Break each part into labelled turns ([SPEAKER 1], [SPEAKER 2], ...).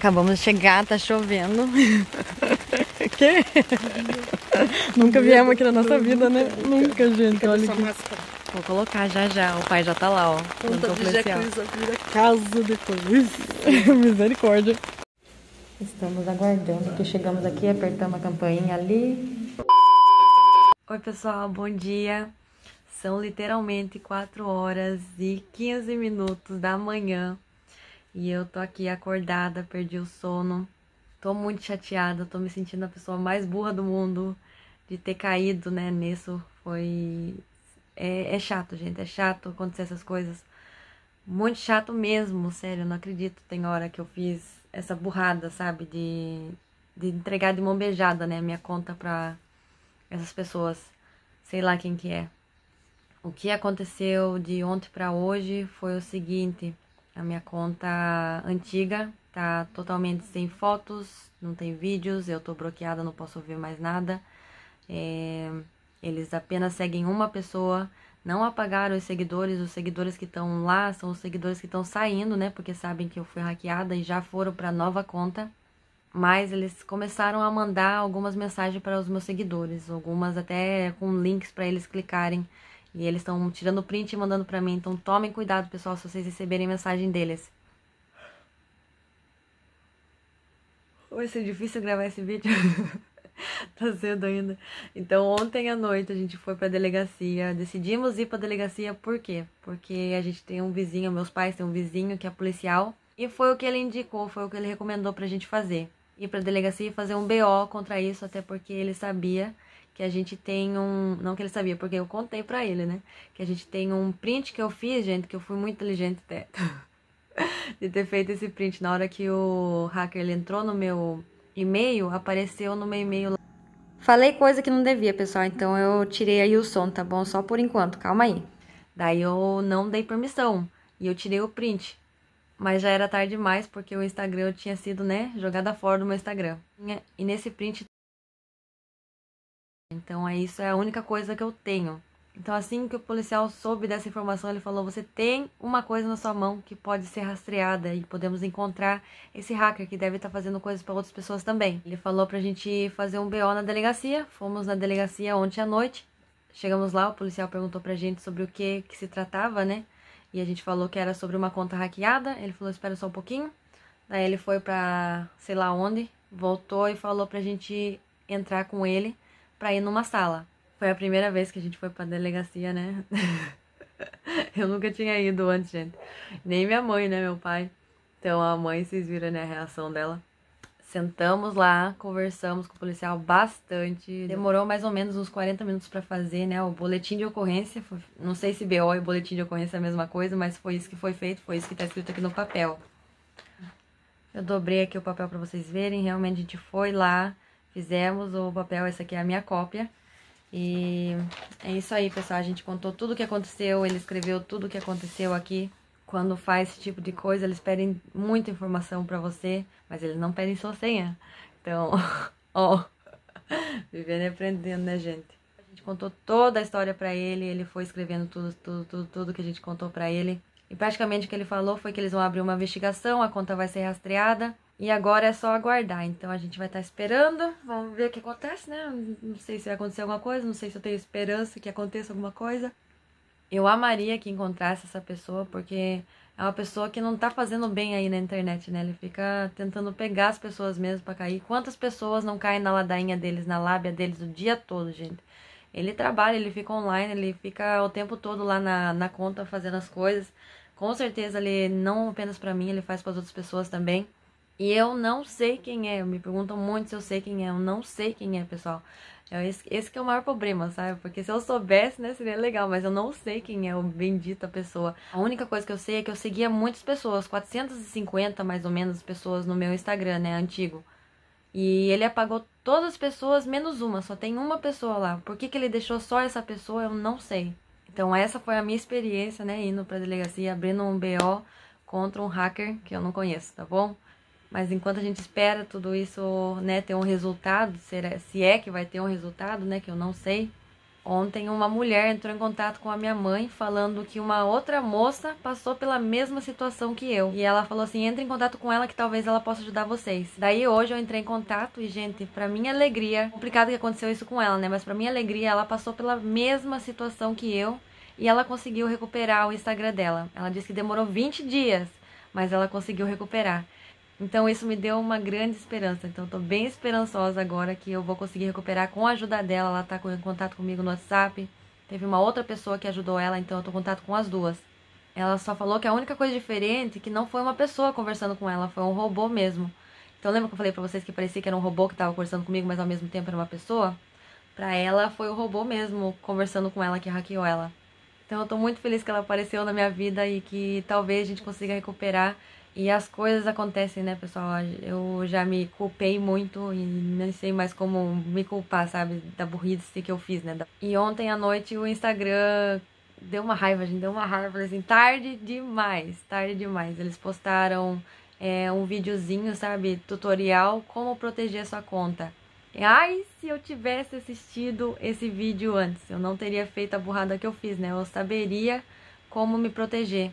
[SPEAKER 1] Acabamos de chegar, tá chovendo. que? Nunca viemos aqui na nossa vida, né? Nunca, gente. Olha aqui. Vou colocar já já. O pai já tá lá, ó. Caso de casa de polícia. Misericórdia. Estamos aguardando que chegamos aqui, apertamos a campainha ali. Oi, pessoal, bom dia. São literalmente 4 horas e 15 minutos da manhã e eu tô aqui acordada, perdi o sono. Tô muito chateada, tô me sentindo a pessoa mais burra do mundo de ter caído, né, nisso. Foi. É, é chato, gente. É chato acontecer essas coisas. Muito chato mesmo, sério. não acredito. Tem hora que eu fiz essa burrada, sabe? De, de entregar de mão beijada, né? Minha conta pra essas pessoas. Sei lá quem que é. O que aconteceu de ontem para hoje foi o seguinte. A minha conta antiga tá totalmente sem fotos, não tem vídeos, eu tô bloqueada, não posso ver mais nada. É, eles apenas seguem uma pessoa, não apagaram os seguidores, os seguidores que estão lá são os seguidores que estão saindo, né? Porque sabem que eu fui hackeada e já foram para nova conta. Mas eles começaram a mandar algumas mensagens para os meus seguidores, algumas até com links para eles clicarem e eles estão tirando print e mandando para mim. Então tomem cuidado, pessoal, se vocês receberem mensagem deles. Vai ser difícil gravar esse vídeo. tá cedo ainda. Então, ontem à noite a gente foi pra delegacia. Decidimos ir pra delegacia por quê? Porque a gente tem um vizinho, meus pais têm um vizinho que é policial. E foi o que ele indicou, foi o que ele recomendou pra gente fazer. Ir pra delegacia e fazer um BO contra isso, até porque ele sabia que a gente tem um. Não que ele sabia, porque eu contei pra ele, né? Que a gente tem um print que eu fiz, gente, que eu fui muito inteligente até. de ter feito esse print. Na hora que o hacker ele entrou no meu e-mail, apareceu no meu e-mail. Falei coisa que não devia, pessoal, então eu tirei aí o som, tá bom? Só por enquanto, calma aí. Daí eu não dei permissão e eu tirei o print. Mas já era tarde demais porque o Instagram eu tinha sido, né, jogada fora do meu Instagram. E nesse print então é isso, é a única coisa que eu tenho. Então assim que o policial soube dessa informação, ele falou: "Você tem uma coisa na sua mão que pode ser rastreada e podemos encontrar esse hacker que deve estar fazendo coisas para outras pessoas também". Ele falou para a gente fazer um BO na delegacia. Fomos na delegacia ontem à noite. Chegamos lá, o policial perguntou para a gente sobre o que que se tratava, né? E a gente falou que era sobre uma conta hackeada. Ele falou: "Espera só um pouquinho". Daí ele foi para sei lá onde, voltou e falou para a gente entrar com ele para ir numa sala. Foi a primeira vez que a gente foi pra delegacia, né? eu nunca tinha ido antes, gente. Nem minha mãe, né, meu pai. Então a mãe, vocês viram, né, a reação dela. Sentamos lá, conversamos com o policial bastante. Demorou mais ou menos uns 40 minutos para fazer, né? O boletim de ocorrência. Foi... Não sei se BO e boletim de ocorrência é a mesma coisa, mas foi isso que foi feito, foi isso que tá escrito aqui no papel. Eu dobrei aqui o papel para vocês verem. Realmente a gente foi lá, fizemos o papel, essa aqui é a minha cópia. E é isso aí, pessoal. A gente contou tudo o que aconteceu, ele escreveu tudo o que aconteceu aqui. Quando faz esse tipo de coisa, eles pedem muita informação para você, mas eles não pedem sua senha. Então, ó, vivendo e aprendendo, né, gente? A gente contou toda a história para ele, ele foi escrevendo tudo, tudo, tudo, tudo que a gente contou para ele. E praticamente o que ele falou foi que eles vão abrir uma investigação, a conta vai ser rastreada e agora é só aguardar. Então a gente vai estar tá esperando. Vamos ver o que acontece, né? Não sei se vai acontecer alguma coisa, não sei se eu tenho esperança que aconteça alguma coisa. Eu amaria que encontrasse essa pessoa, porque é uma pessoa que não tá fazendo bem aí na internet, né? Ele fica tentando pegar as pessoas mesmo para cair. Quantas pessoas não caem na ladainha deles, na lábia deles o dia todo, gente? Ele trabalha, ele fica online, ele fica o tempo todo lá na, na conta fazendo as coisas. Com certeza ele não apenas para mim, ele faz para as outras pessoas também. E eu não sei quem é. Me perguntam muito se eu sei quem é. Eu não sei quem é, pessoal. É, esse, é o maior problema, sabe? Porque se eu soubesse, né, seria legal, mas eu não sei quem é o bendita pessoa. A única coisa que eu sei é que eu seguia muitas pessoas, 450 mais ou menos pessoas no meu Instagram, né, antigo. E ele apagou todas as pessoas menos uma, só tem uma pessoa lá. Por que, que ele deixou só essa pessoa, eu não sei. Então essa foi a minha experiência, né, indo pra delegacia, abrindo um BO contra um hacker que eu não conheço, tá bom? Mas enquanto a gente espera tudo isso, né, ter um resultado, se é que vai ter um resultado, né, que eu não sei. Ontem uma mulher entrou em contato com a minha mãe falando que uma outra moça passou pela mesma situação que eu. E ela falou assim: "Entre em contato com ela que talvez ela possa ajudar vocês". Daí hoje eu entrei em contato e gente, para minha alegria, complicado que aconteceu isso com ela, né? Mas para minha alegria, ela passou pela mesma situação que eu e ela conseguiu recuperar o Instagram dela. Ela disse que demorou 20 dias, mas ela conseguiu recuperar. Então isso me deu uma grande esperança. Então estou bem esperançosa agora que eu vou conseguir recuperar com a ajuda dela. Ela está em contato comigo no WhatsApp. Teve uma outra pessoa que ajudou ela, então eu tô em contato com as duas. Ela só falou que a única coisa diferente é que não foi uma pessoa conversando com ela, foi um robô mesmo. Então lembra que eu falei para vocês que parecia que era um robô que estava conversando comigo, mas ao mesmo tempo era uma pessoa? Para ela foi o robô mesmo conversando com ela que hackeou ela. Então eu tô muito feliz que ela apareceu na minha vida e que talvez a gente consiga recuperar e as coisas acontecem, né, pessoal? Eu já me culpei muito e não sei mais como me culpar, sabe? Da burrice que eu fiz, né? E ontem à noite o Instagram deu uma raiva, gente, deu uma raiva. Falei assim, tarde demais, tarde demais. Eles postaram é, um videozinho, sabe? Tutorial como proteger sua conta. Ai, se eu tivesse assistido esse vídeo antes, eu não teria feito a burrada que eu fiz, né? Eu saberia como me proteger.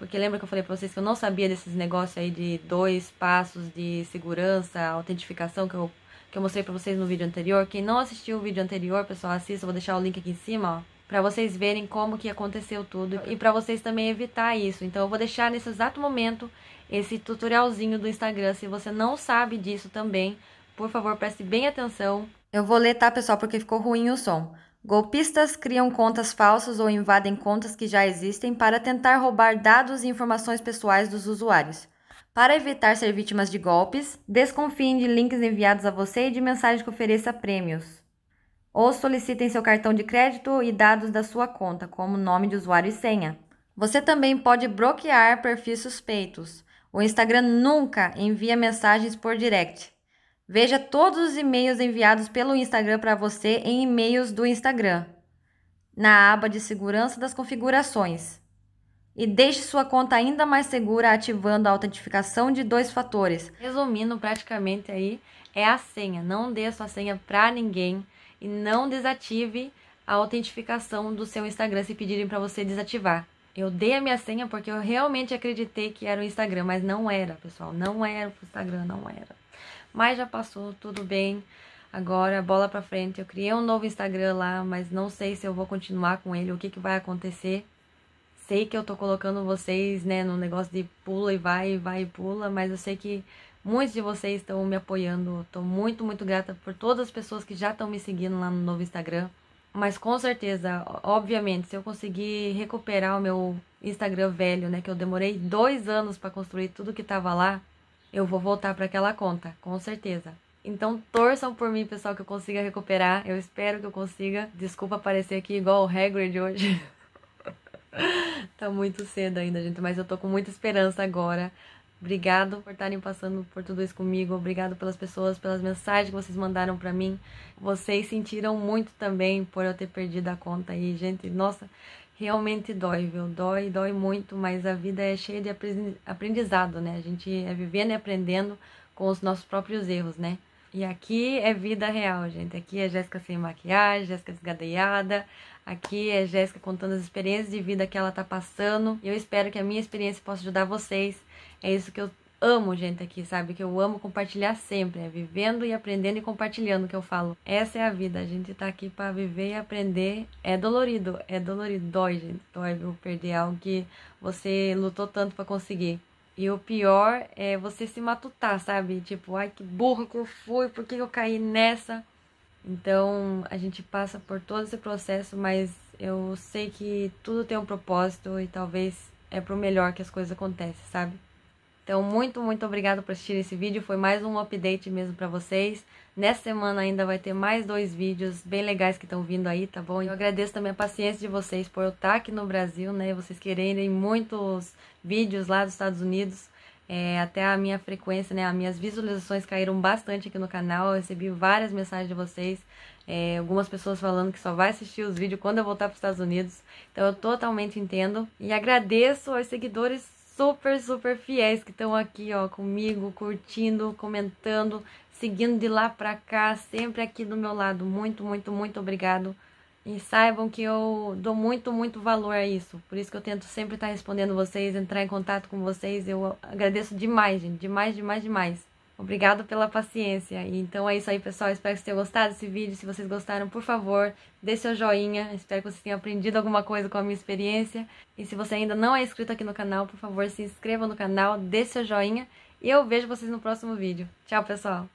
[SPEAKER 1] Porque lembra que eu falei pra vocês que eu não sabia desses negócios aí de dois passos de segurança, autentificação que eu, que eu mostrei pra vocês no vídeo anterior. Quem não assistiu o vídeo anterior, pessoal, assista, eu vou deixar o link aqui em cima, ó. Pra vocês verem como que aconteceu tudo e pra vocês também evitar isso. Então eu vou deixar nesse exato momento esse tutorialzinho do Instagram. Se você não sabe disso também, por favor, preste bem atenção. Eu vou ler, tá, pessoal, porque ficou ruim o som. Golpistas criam contas falsas ou invadem contas que já existem para tentar roubar dados e informações pessoais dos usuários. Para evitar ser vítimas de golpes, desconfiem de links enviados a você e de mensagens que ofereça prêmios. Ou solicitem seu cartão de crédito e dados da sua conta, como nome de usuário e senha. Você também pode bloquear perfis suspeitos. O Instagram nunca envia mensagens por direct. Veja todos os e-mails enviados pelo Instagram para você em e-mails do Instagram, na aba de segurança das configurações. E deixe sua conta ainda mais segura ativando a autentificação de dois fatores. Resumindo, praticamente aí é a senha. Não dê sua senha para ninguém e não desative a autentificação do seu Instagram se pedirem para você desativar. Eu dei a minha senha porque eu realmente acreditei que era o Instagram, mas não era, pessoal. Não era o Instagram, não era mas já passou, tudo bem. Agora, bola pra frente. Eu criei um novo Instagram lá, mas não sei se eu vou continuar com ele, o que, que vai acontecer. Sei que eu tô colocando vocês, né, no negócio de pula e vai, vai e pula, mas eu sei que muitos de vocês estão me apoiando. Tô muito, muito grata por todas as pessoas que já estão me seguindo lá no novo Instagram. Mas com certeza, obviamente, se eu conseguir recuperar o meu Instagram velho, né, que eu demorei dois anos para construir tudo que tava lá, eu vou voltar para aquela conta, com certeza. Então torçam por mim, pessoal, que eu consiga recuperar. Eu espero que eu consiga. Desculpa aparecer aqui igual o Hagrid hoje. tá muito cedo ainda, gente, mas eu tô com muita esperança agora. Obrigado por estarem passando por tudo isso comigo. Obrigado pelas pessoas, pelas mensagens que vocês mandaram para mim. Vocês sentiram muito também por eu ter perdido a conta aí, gente. Nossa, realmente dói, viu? Dói, dói muito, mas a vida é cheia de aprendizado, né? A gente é vivendo e aprendendo com os nossos próprios erros, né? E aqui é vida real, gente. Aqui é Jéssica sem maquiagem, Jéssica desgadeada. Aqui é Jéssica contando as experiências de vida que ela tá passando. Eu espero que a minha experiência possa ajudar vocês. É isso que eu amo gente aqui, sabe? Que eu amo compartilhar sempre, é vivendo e aprendendo e compartilhando que eu falo. Essa é a vida, a gente tá aqui para viver e aprender. É dolorido, é dolorido, dói, gente, dói viu? perder algo que você lutou tanto para conseguir. E o pior é você se matutar, sabe? Tipo, ai que burro que eu fui, por que eu caí nessa? Então, a gente passa por todo esse processo, mas eu sei que tudo tem um propósito e talvez é pro melhor que as coisas acontecem, sabe? Então, muito, muito obrigado por assistir esse vídeo. Foi mais um update mesmo para vocês. Nessa semana ainda vai ter mais dois vídeos bem legais que estão vindo aí, tá bom? Eu agradeço também a paciência de vocês por eu estar tá aqui no Brasil, né? Vocês quererem muitos vídeos lá dos Estados Unidos. É, até a minha frequência, né? As minhas visualizações caíram bastante aqui no canal. Eu recebi várias mensagens de vocês. É, algumas pessoas falando que só vai assistir os vídeos quando eu voltar para os Estados Unidos. Então eu totalmente entendo. E agradeço aos seguidores super, super fiéis que estão aqui, ó, comigo, curtindo, comentando, seguindo de lá pra cá, sempre aqui do meu lado. Muito, muito, muito obrigado. E saibam que eu dou muito, muito valor a isso. Por isso que eu tento sempre estar tá respondendo vocês, entrar em contato com vocês. Eu agradeço demais, gente. Demais, demais, demais. Obrigado pela paciência. Então é isso aí, pessoal. Espero que vocês tenham gostado desse vídeo. Se vocês gostaram, por favor, dê seu joinha. Espero que vocês tenham aprendido alguma coisa com a minha experiência. E se você ainda não é inscrito aqui no canal, por favor, se inscreva no canal, dê seu joinha. E eu vejo vocês no próximo vídeo. Tchau, pessoal!